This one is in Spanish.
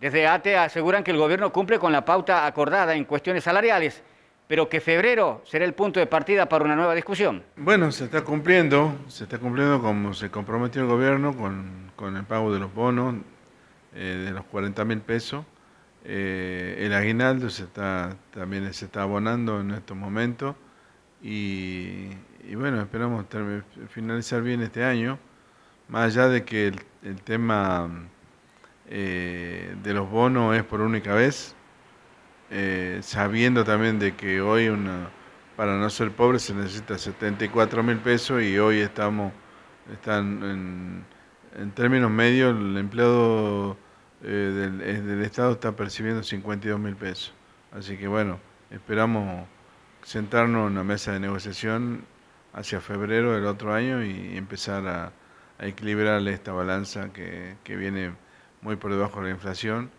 Desde ATE aseguran que el gobierno cumple con la pauta acordada en cuestiones salariales, pero que febrero será el punto de partida para una nueva discusión. Bueno, se está cumpliendo, se está cumpliendo como se comprometió el gobierno con, el pago de los bonos eh, de los 40 mil pesos. Eh, el aguinaldo se está, también se está abonando en estos momentos y, bueno, esperamos finalizar bien este año, más allá de que el tema eh, de los bonos es por única vez, eh, sabiendo también de que hoy una, para no ser pobre se necesita 74 mil pesos y hoy estamos están en, términos medios el empleado eh, del, Estado está percibiendo 52 mil pesos. Así que bueno, esperamos sentarnos en una mesa de negociación hacia febrero del otro año y empezar a, a equilibrar esta balanza que, que viene muy por debajo de la inflación